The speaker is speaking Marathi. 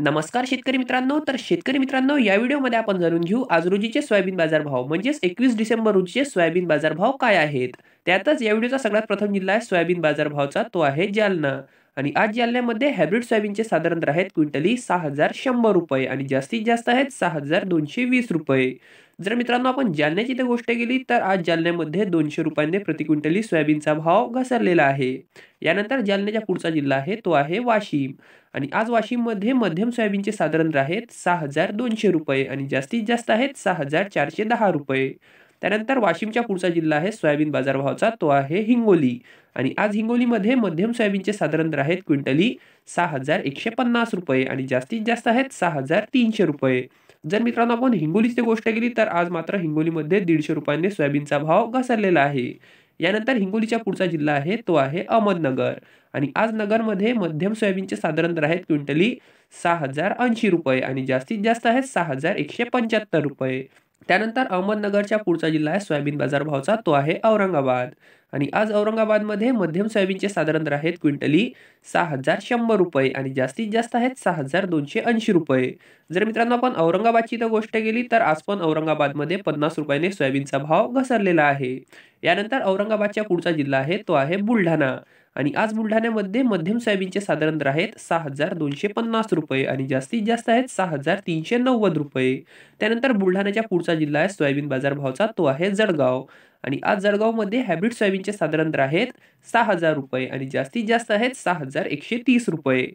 नमस्कार शेतकरी मित्रांनो तर शेतकरी मित्रांनो या व्हिडिओमध्ये आपण जाणून घेऊ आज रोजीचे सोयाबीन बाजार भाव म्हणजेच एकवीस डिसेंबर रोजीचे सोयाबीन बाजार भाव काय आहेत त्यातच या व्हिडिओचा सगळ्यात प्रथम जिल्हा आहे सोयाबीन बाजार भावचा तो आहे जालना आणि आज जालन्यामध्ये हायब्रिड सोयाबीनचे साधारण आहेत क्विंटली सहा हजार शंभर रुपये आणि जास्तीत जास्त आहेत सहा हजार दोनशे वीस रुपये जर मित्रांनो आपण जालन्याची इथे गोष्ट केली तर आज जालन्यामध्ये दोनशे रुपयांनी प्रति क्विंटली सोयाबीनचा भाव घसरलेला आहे यानंतर जालन्याचा पुढचा जिल्हा आहे तो आहे वाशिम आणि आज वाशिममध्ये मध्यम सोयाबीनचे साधारण आहेत सहा हजार दोनशे रुपये आणि जास्तीत जास्त आहेत सहा हजार चारशे दहा रुपये त्यानंतर वाशिमच्या पुढचा जिल्हा आहे सोयाबीन बाजारभावाचा तो आहे हिंगोली आणि आज हिंगोलीमध्ये मध्यम सोयाबीनचे साधारण दर आहेत क्विंटली सहा हजार एकशे पन्नास रुपये आणि जास्तीत जास्त आहेत सहा हजार तीनशे रुपये जर मित्रांनो आपण हिंगोलीची गोष्ट केली तर आज मात्र हिंगोलीमध्ये दीडशे रुपयांनी सोयाबीनचा भाव घसरलेला आहे यानंतर हिंगोलीचा पुढचा जिल्हा आहे तो आहे अहमदनगर आणि आज नगरमध्ये मध्यम सोयाबीनचे साधारण दर आहेत क्विंटली सहा हजार ऐंशी रुपये आणि जास्तीत जास्त आहेत सहा हजार एकशे पंच्याहत्तर रुपये त्यानंतर अहमदनगरच्या पुढचा जिल्हा आहे सोयाबीन भावचा तो आहे औरंगाबाद आणि आज औरंगाबादमध्ये मध्यम सोयाबीनचे साधारण दर आहेत क्विंटली सहा हजार शंभर रुपये आणि जास्तीत जास्त आहेत सहा हजार दोनशे ऐंशी रुपये जर मित्रांनो आपण औरंगाबादची तर गोष्ट केली तर आज पण औरंगाबादमध्ये पन्नास रुपयाने सोयाबीनचा भाव घसरलेला आहे यानंतर औरंगाबादच्या पुढचा जिल्हा आहे तो आहे बुलढाणा आणि आज बुलढाण्यामध्ये मध्यम सोयाबीनचे साधारण दर आहेत सहा हजार दोनशे पन्नास रुपये आणि जास्तीत जास्त आहेत सहा हजार तीनशे नव्वद रुपये त्यानंतर बुलढाण्याच्या पुढचा जिल्हा आहे सोयाबीन बाजार भावचा तो आहे जळगाव आणि आज जळगावमध्ये हॅब्रिड सोयाबीनचे साधारण दर आहेत सहा हजार रुपये आणि जास्तीत जास्त आहेत सहा हजार एकशे तीस रुपये